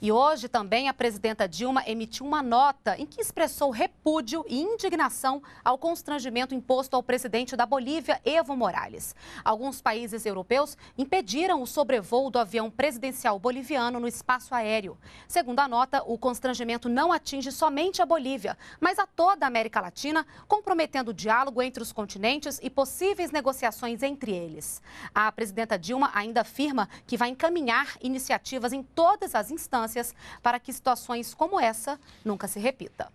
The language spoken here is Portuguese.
E hoje também a presidenta Dilma emitiu uma nota em que expressou repúdio e indignação ao constrangimento imposto ao presidente da Bolívia, Evo Morales. Alguns países europeus impediram o sobrevoo do avião presidencial boliviano no espaço aéreo. Segundo a nota, o constrangimento não atinge somente a Bolívia, mas a toda a América Latina, comprometendo o diálogo entre os continentes e possíveis negociações entre eles. A presidenta Dilma ainda afirma que vai encaminhar iniciativas em todas as instâncias circunstâncias para que situações como essa nunca se repita.